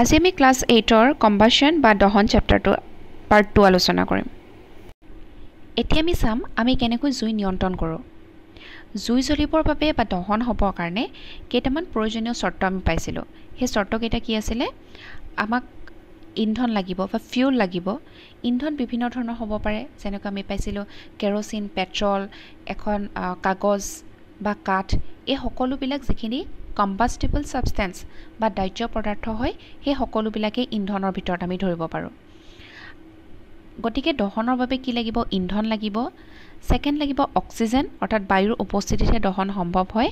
আজি আমি ক্লাছ এইটৰ কম্বাশ্যন বা দহন চেপ্টাৰটো পাৰ্ট টু আলোচনা কৰিম এতিয়া আমি চাম আমি কেনেকৈ জুই নিয়ন্ত্ৰণ কৰোঁ জুই জ্বলিবৰ বাবে বা দহন হ'বৰ কাৰণে কেইটামান প্ৰয়োজনীয় চৰ্ত আমি পাইছিলোঁ সেই চৰ্তকেইটা কি আছিলে আমাক ইন্ধন লাগিব বা ফিউল লাগিব ইন্ধন বিভিন্ন ধৰণৰ হ'ব পাৰে যেনেকৈ আমি পাইছিলোঁ কেৰচিন পেট্ৰল এখন কাগজ বা কাঠ এই সকলোবিলাক যিখিনি কম্বাষ্টেবল ছাবষ্টেঞ্চ বা দাহ্য পদাৰ্থ হয় সেই সকলোবিলাকেই ইন্ধনৰ ভিতৰত আমি ধৰিব পাৰোঁ গতিকে দহনৰ বাবে কি লাগিব ইন্ধন লাগিব ছেকেণ্ড লাগিব অক্সিজেন অৰ্থাৎ বায়ুৰ উপস্থিতিতহে দহন সম্ভৱ হয়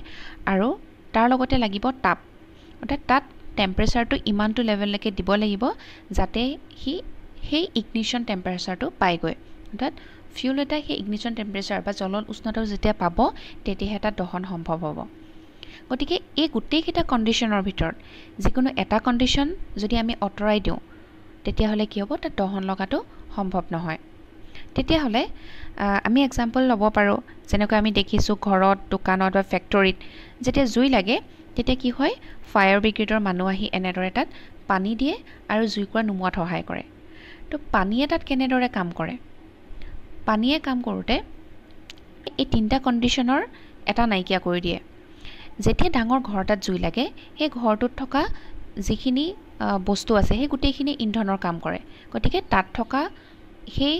আৰু তাৰ লগতে লাগিব তাপ অৰ্থাৎ তাত টেম্পাৰেচাৰটো ইমানটো লেভেললৈকে দিব লাগিব যাতে সি সেই ইগনিশ্যন টেম্পাৰেচাৰটো পাইগৈ অৰ্থাৎ ফিউল এটা সেই ইগনিশ্যন টেম্পাৰেচাৰ বা জ্বলন উষ্ণতাও যেতিয়া পাব তেতিয়াহে তাত দহন সম্ভৱ হ'ব গতিকে এই গোটেইকেইটা কণ্ডিশ্যনৰ ভিতৰত যিকোনো এটা কণ্ডিশ্যন যদি আমি আঁতৰাই দিওঁ তেতিয়াহ'লে কি হ'ব তাত দহন লগাটো সম্ভৱ নহয় তেতিয়াহ'লে আমি এক্সাম্পল ল'ব পাৰোঁ যেনেকৈ আমি দেখিছোঁ ঘৰত দোকানত বা ফেক্টৰীত যেতিয়া জুই লাগে তেতিয়া কি হয় ফায়াৰ ব্ৰিগেডৰ মানুহ আহি এনেদৰে তাত পানী দিয়ে আৰু জুইকুৰা নুমোৱাত সহায় কৰে তো পানীয়ে তাত কেনেদৰে কাম কৰে পানীয়ে কাম কৰোঁতে এই তিনিটা কণ্ডিশ্যনৰ এটা নাইকিয়া কৰি দিয়ে যেতিয়া ডাঙৰ ঘৰ এটাত জুই লাগে সেই ঘৰটোত থকা যিখিনি বস্তু আছে সেই গোটেইখিনি ইন্ধনৰ কাম কৰে গতিকে তাত থকা সেই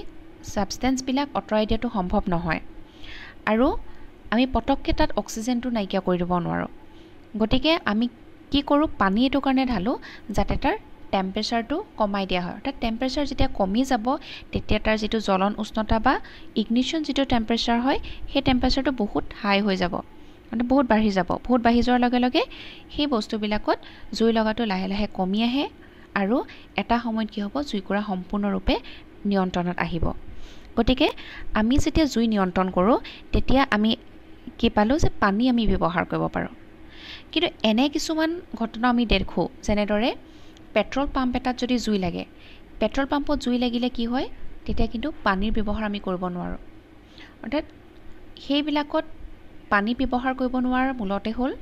ছাবষ্টেঞ্চবিলাক আঁতৰাই দিয়াটো সম্ভৱ নহয় আৰু আমি পটককৈ তাত অক্সিজেনটো নাইকিয়া কৰি দিব নোৱাৰোঁ গতিকে আমি কি কৰোঁ পানী এইটো কাৰণে ঢালোঁ যাতে তাৰ টেম্পেচাৰটো কমাই দিয়া হয় অৰ্থাৎ টেম্পেচাৰ যেতিয়া কমি যাব তেতিয়া তাৰ যিটো জ্বলন উষ্ণতা বা ইগনিশ্যন যিটো টেম্পেচাৰ হয় সেই টেম্পেচাৰটো বহুত হাই হৈ যাব মানে বহুত বাঢ়ি যাব বহুত বাঢ়ি যোৱাৰ লগে লগে সেই বস্তুবিলাকত জুই লগাটো লাহে লাহে কমি আহে আৰু এটা সময়ত কি হ'ব জুইকুৰা সম্পূৰ্ণৰূপে নিয়ন্ত্ৰণত আহিব গতিকে আমি যেতিয়া জুই নিয়ন্ত্ৰণ কৰোঁ তেতিয়া আমি কি পালোঁ যে পানী আমি ব্যৱহাৰ কৰিব পাৰোঁ কিন্তু এনে কিছুমান ঘটনা আমি দেখোঁ যেনেদৰে পেট্ৰল পাম্প এটাত যদি জুই লাগে পেট্ৰল পাম্পত জুই লাগিলে কি হয় তেতিয়া কিন্তু পানীৰ ব্যৱহাৰ আমি কৰিব নোৱাৰোঁ অৰ্থাৎ সেইবিলাকত পানী ব্যৱহাৰ কৰিব নোৱাৰাৰ মূলতে হ'ল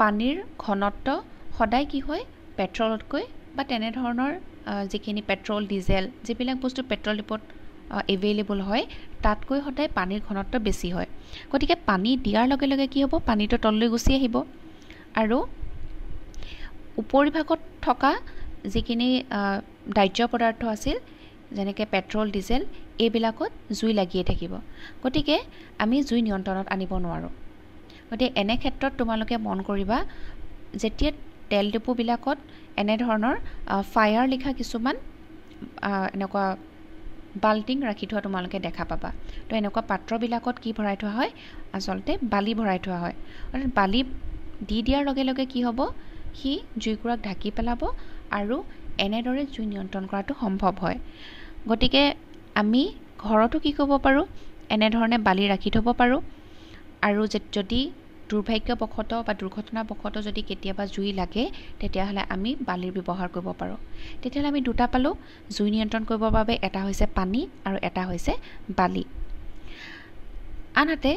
পানীৰ ঘনত্ব সদায় কি হয় পেট্ৰলতকৈ বা তেনেধৰণৰ যিখিনি পেট্ৰল ডিজেল যিবিলাক বস্তু পেট্ৰল ডিপত এভেইলেবল হয় তাতকৈ সদায় পানীৰ ঘনত্ব বেছি হয় গতিকে পানী দিয়াৰ লগে লগে কি হ'ব পানীটো তললৈ গুচি আহিব আৰু উপৰিভাগত থকা যিখিনি দাহ্য পদাৰ্থ আছিল যেনেকৈ পেট্ৰল ডিজেল এইবিলাকত জুই লাগিয়ে থাকিব গতিকে আমি জুই নিয়ন্ত্ৰণত আনিব নোৱাৰোঁ গতিকে এনে ক্ষেত্ৰত তোমালোকে মন কৰিবা যেতিয়া তেল ডিপুবিলাকত এনেধৰণৰ ফায়াৰ লিখা কিছুমান এনেকুৱা বাল্টিং ৰাখি থোৱা তোমালোকে দেখা পাবা তো এনেকুৱা পাত্ৰবিলাকত কি ভৰাই থোৱা হয় আচলতে বালি ভৰাই থোৱা হয় অৰ্থাৎ বালি দি দিয়াৰ লগে লগে কি হ'ব সি জুইকুৰাক ঢাকি পেলাব আৰু এনেদৰে জুই নিয়ন্ত্ৰণ কৰাটো সম্ভৱ হয় গতিকে আমি ঘৰতো কি কৰিব পাৰোঁ এনেধৰণে বালি ৰাখি থ'ব পাৰোঁ আৰু যদি দুৰ্ভাগ্যবশতঃ বা দুৰ্ঘটনাবশতঃ যদি কেতিয়াবা জুই লাগে তেতিয়াহ'লে আমি বালিৰ ব্যৱহাৰ কৰিব পাৰোঁ তেতিয়াহ'লে আমি দুটা পালোঁ জুই নিয়ন্ত্ৰণ কৰিবৰ বাবে এটা হৈছে পানী আৰু এটা হৈছে বালি আনহাতে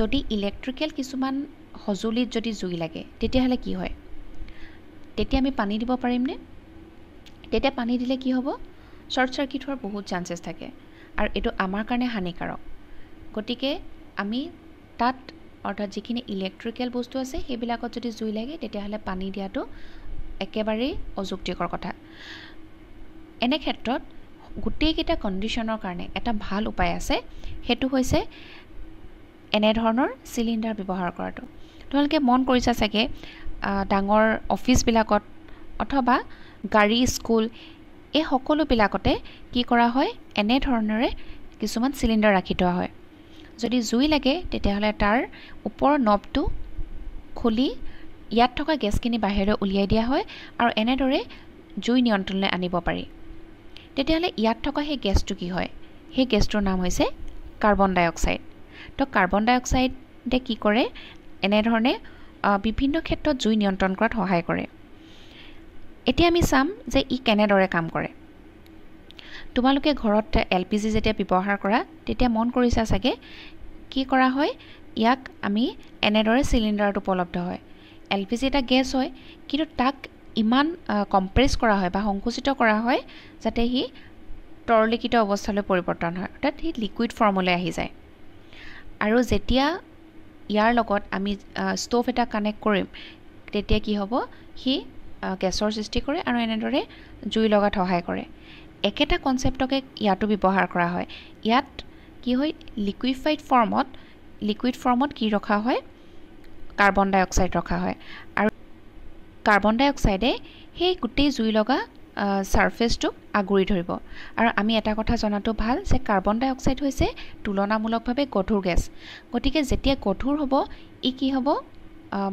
যদি ইলেক্ট্ৰিকেল কিছুমান সঁজুলিত যদি জুই লাগে তেতিয়াহ'লে কি হয় তেতিয়া আমি পানী দিব পাৰিমনে তেতিয়া পানী দিলে কি হ'ব শ্বৰ্ট চাৰ্কিট হোৱাৰ বহুত চান্সেছ থাকে আৰু এইটো আমাৰ কাৰণে হানিকাৰক গতিকে আমি তাত অৰ্থাৎ যিখিনি ইলেক্ট্ৰিকেল বস্তু আছে সেইবিলাকত যদি জুই লাগে তেতিয়াহ'লে পানী দিয়াটো একেবাৰেই অযুক্তিকৰ কথা এনে ক্ষেত্ৰত গোটেইকেইটা কণ্ডিশ্যনৰ কাৰণে এটা ভাল উপায় আছে সেইটো হৈছে এনেধৰণৰ চিলিণ্ডাৰ ব্যৱহাৰ কৰাটো তোমালোকে মন কৰিছা চাগে ডাঙৰ অফিচবিলাকত অথবা গাড়ী স্কুল এই সকলোবিলাকতে কি কৰা হয় এনেধৰণেৰে কিছুমান চিলিণ্ডাৰ ৰাখি থোৱা হয় যদি জুই লাগে তেতিয়াহ'লে তাৰ ওপৰৰ নবটো খুলি ইয়াত থকা গেছখিনি বাহিৰলৈ উলিয়াই দিয়া হয় আৰু এনেদৰে জুই নিয়ন্ত্ৰণলৈ আনিব পাৰি তেতিয়াহ'লে ইয়াত থকা সেই গেছটো কি হয় সেই গেছটোৰ নাম হৈছে কাৰ্বন ডাই অক্সাইড তো কাৰ্বন ডাই অক্সাইডে কি কৰে এনেধৰণে বিভিন্ন ক্ষেত্ৰত জুই নিয়ন্ত্ৰণ কৰাত সহায় কৰে এতিয়া আমি চাম যে ই কেনেদৰে কাম কৰে তোমালোকে ঘৰত এল পি জি যেতিয়া ব্যৱহাৰ কৰা তেতিয়া মন কৰিছা চাগে কি কৰা হয় ইয়াক আমি এনেদৰে চিলিণ্ডাৰত উপলব্ধ হয় এল পি জি এটা গেছ হয় কিন্তু তাক ইমান কম্প্ৰেছ কৰা হয় বা সংকুচিত কৰা হয় যাতে সি তৰলিখিত অৱস্থালৈ পৰিৱৰ্তন হয় অৰ্থাৎ সি লিকুইড ফৰ্মলৈ আহি যায় আৰু যেতিয়া ইয়াৰ লগত আমি ষ্ট'ভ এটা কানেক্ট কৰিম তেতিয়া কি হ'ব সি গেছৰ সৃষ্টি কৰে আৰু এনেদৰে জুই লগাত সহায় কৰে একেটা কনচেপ্টকে ইয়াতো ব্যৱহাৰ কৰা হয় ইয়াত কি হয় লিকুইফাইড ফৰ্মত লিকুইড ফৰ্মত কি ৰখা হয় কাৰ্বন ডাই অক্সাইড ৰখা হয় আৰু কাৰ্বন ডাই অক্সাইডে সেই গোটেই জুই লগা ছাৰ্ফেচটোক আগুৰি ধৰিব আৰু আমি এটা কথা জনাটো ভাল যে কাৰ্বন ডাই অক্সাইড হৈছে তুলনামূলকভাৱে গধুৰ গেছ গতিকে যেতিয়া গধুৰ হ'ব ই কি হ'ব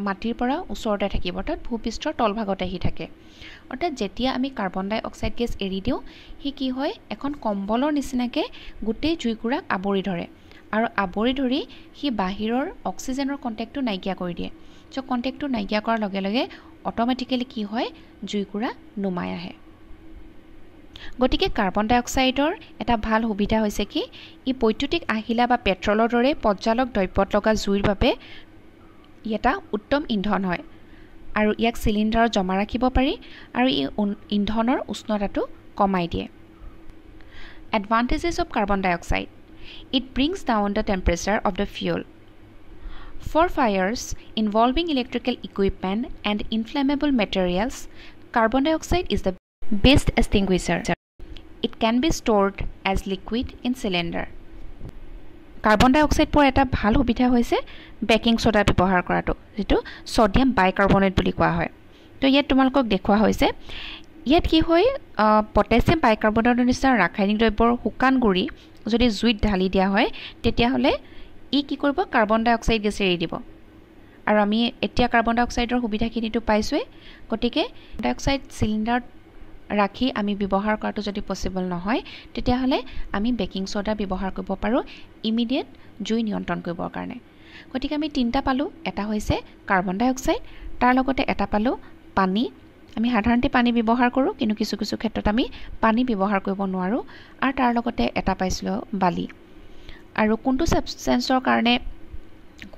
মাটিৰ পৰা ওচৰতে থাকিব অৰ্থাৎ ভূপৃষ্ঠৰ তলভাগতে আহি থাকে অৰ্থাৎ যেতিয়া আমি কাৰ্বন ডাই অক্সাইড গেছ এৰি দিওঁ সি কি হয় এখন কম্বলৰ নিচিনাকৈ গোটেই জুইকুৰাক আৱৰি ধৰে আৰু আৱৰি ধৰি সি বাহিৰৰ অক্সিজেনৰ কণ্টেক্টটো নাইকিয়া কৰি দিয়ে চ' কণ্টেক্টটো নাইকিয়া কৰাৰ লগে লগে অট'মেটিকেলি কি হয় জুইকুৰা নুমাই আহে গতিকে কাৰ্বন ডাই অক্সাইডৰ এটা ভাল সুবিধা হৈছে কি ই বৈদ্যুতিক আহিলা বা পেট্ৰলৰ দৰে পৰ্যালক দ্ৰব্যত লগা জুইৰ বাবে ই এটা উত্তম ইন্ধন হয় আৰু ইয়াক চিলিণ্ডাৰত জমা ৰাখিব পাৰি আৰু ই ইন্ধনৰ উষ্ণতাটো কমাই দিয়ে advantages of carbon dioxide it brings down the temperature of the fuel for fires involving electrical equipment and inflammable materials carbon dioxide is the best extinguisher it can be stored as liquid in cylinder carbon dioxide power এটা ভাল সুবিধা হৈছে baking soda ব্যৱহাৰ কৰাটো যিটো sodium bicarbonate বুলি কোৱা হয় তো ইয়াত তোমালোকক দেখুওৱা হৈছে ইয়াত কি হয় পটেছিয়াম বাইকাৰ্বনেটৰ নিচিনা ৰাসায়নিক দ্ৰব্যৰ শুকান গুড়ি যদি জুইত ঢালি দিয়া হয় তেতিয়াহ'লে ই কি কৰিব কাৰ্বন ডাই অক্সাইড গেছ এৰি দিব আৰু আমি এতিয়া কাৰ্বন ডাই অক্সাইডৰ সুবিধাখিনিতো পাইছোঁৱেই গতিকে কাৰ্বন ডাই অক্সাইড চিলিণ্ডাৰত ৰাখি আমি ব্যৱহাৰ কৰাটো যদি পচিবল নহয় তেতিয়াহ'লে আমি বেকিং চ'ডা ব্যৱহাৰ কৰিব পাৰোঁ ইমিডিয়েট জুই নিয়ন্ত্ৰণ কৰিবৰ কাৰণে গতিকে আমি তিনিটা পালোঁ এটা হৈছে কাৰ্বন ডাই অক্সাইড তাৰ লগতে এটা পালোঁ পানী আমি সাধাৰণতে পানী ব্যৱহাৰ কৰোঁ কিন্তু কিছু কিছু ক্ষেত্ৰত আমি পানী ব্যৱহাৰ কৰিব নোৱাৰোঁ আৰু তাৰ লগতে এটা পাইছিলোঁ বালি আৰু কোনটো ছেঞ্চৰ কাৰণে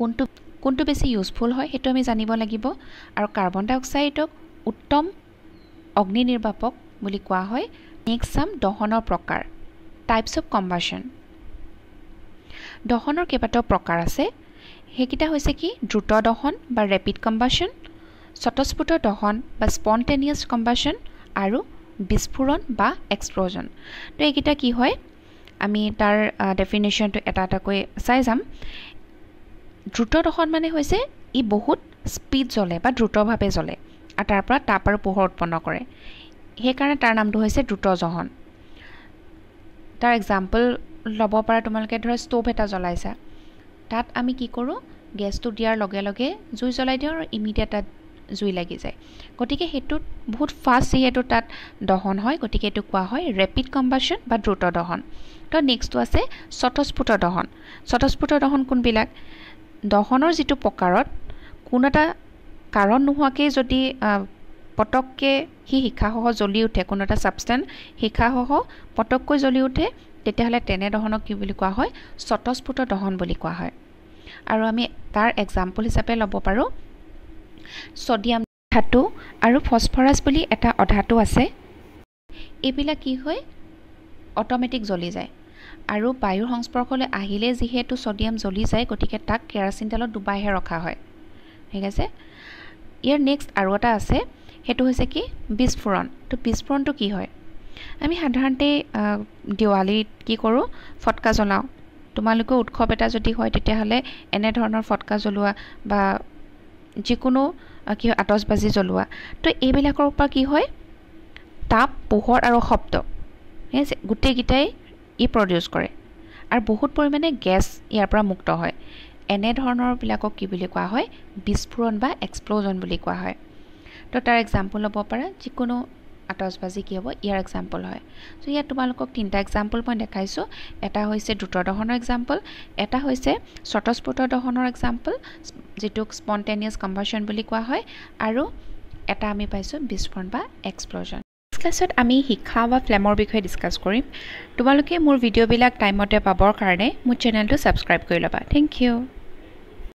কোনটো কোনটো বেছি ইউজফুল হয় সেইটো আমি জানিব লাগিব আৰু কাৰ্বন ডাই অক্সাইডক উত্তম অগ্নি নিৰ্বাপক বুলি কোৱা হয় নেক্সট চাম দহনৰ প্ৰকাৰ টাইপছ অফ কম্বাৰ্চন দহনৰ কেইবাটাও প্ৰকাৰ আছে সেইকেইটা হৈছে কি দ্ৰুত দহন বা ৰেপিড কম্বাৰ্চন স্বতঃস্ফুট দহন বা স্পণ্টেনিয়াছ কম্বাৰ্চন আৰু বিস্ফোৰণ বা এক্সপ্ল'জন তো এইকেইটা কি হয় আমি তাৰ ডেফিনেশ্যনটো এটা এটাকৈ চাই যাম দ্ৰুত দহন মানে হৈছে ই বহুত স্পীড জ্বলে বা দ্ৰুতভাৱে জ্বলে আৰু তাৰ পৰা তাপ আৰু পোহৰ উৎপন্ন কৰে সেইকাৰণে তাৰ নামটো হৈছে দ্ৰুত দ্ৰুতজহন তাৰ এক্সাম্পল ল'ব পাৰা তোমালোকে ধৰা ষ্ট'ভ এটা জ্বলাইছা তাত আমি কি কৰোঁ গেছটো দিয়াৰ লগে লগে জুই জ্বলাই দিওঁ আৰু ইমিডিয়েট তাত জুই লাগি যায় গতিকে সেইটোত বহুত ফাষ্ট যিহেতু তাত দহন হয় গতিকে এইটো কোৱা হয় ৰেপিড কম্বাশ্যন বা দ্ৰুত দহন তো নেক্সটটো আছে স্বতঃস্ফুট দহন স্বতঃস্ফুট দহন কোনবিলাক দহনৰ যিটো প্ৰকাৰত কোন এটা কাৰণ নোহোৱাকেই যদি পটককৈ সি শিখাসহ জ্বলি উঠে কোনো এটা ছাবষ্টেণ্ট শিখাসহ পটককৈ জ্বলি উঠে তেতিয়াহ'লে তেনে দহনক কি বুলি কোৱা হয় স্বতঃস্ফূৰ্ত দহন বুলি কোৱা হয় আৰু আমি তাৰ এক্সাম্পল হিচাপে ল'ব পাৰোঁ ছডিয়াম ধাতু আৰু ফচফৰাছ বুলি এটা অধাতু আছে এইবিলাক কি হয় অট'মেটিক জ্বলি যায় আৰু বায়ুৰ সংস্পৰ্শলৈ আহিলেই যিহেতু ছডিয়াম জ্বলি যায় গতিকে তাক কেৰাচিনডালত ডুবাইহে ৰখা হয় ঠিক আছে ইয়াৰ নেক্সট আৰু এটা আছে সেইটো হৈছে কি বিস্ফোৰণ তো বিস্ফোৰণটো কি হয় আমি সাধাৰণতে দেৱালীত কি কৰোঁ ফটকা জ্বলাওঁ তোমালোকৰ উৎসৱ এটা যদি হয় তেতিয়াহ'লে এনেধৰণৰ ফটকা জ্বলোৱা বা যিকোনো কি হয় আতচবাজি জ্বলোৱা তো এইবিলাকৰ পৰা কি হয় তাপ পোহৰ আৰু শব্দ ঠিক আছে গোটেইকেইটাই ই প্ৰডিউচ কৰে আৰু বহুত পৰিমাণে গেছ ইয়াৰ পৰা মুক্ত হয় এনেধৰণৰবিলাকক কি বুলি কোৱা হয় বিস্ফোৰণ বা এক্সপ্ল'জন বুলি কোৱা হয় তো তাৰ এক্সাম্পল ল'ব পাৰা যিকোনো আটচবাজি কি হ'ব ইয়াৰ এক্সাম্পল হয় চ' ইয়াত তোমালোকক তিনিটা এক্সাম্পল মই দেখাইছোঁ এটা হৈছে দ্ৰুত দহনৰ এক্সাম্পল এটা হৈছে স্বতঃস্ফূৰ্ত দহনৰ এক্সাম্পল যিটোক স্পণ্টেনিয়াছ কনভাৰ্চন বুলি কোৱা হয় আৰু এটা আমি পাইছোঁ বিস্ফোৰণ বা এক্সপ্ল'জন ক্লাছত আমি শিক্ষা বা ফ্লেমৰ বিষয়ে ডিছকাছ কৰিম তোমালোকে মোৰ ভিডিঅ'বিলাক টাইমতে পাবৰ কাৰণে মোৰ চেনেলটো ছাবস্ক্ৰাইব কৰি ল'বা থেংক ইউ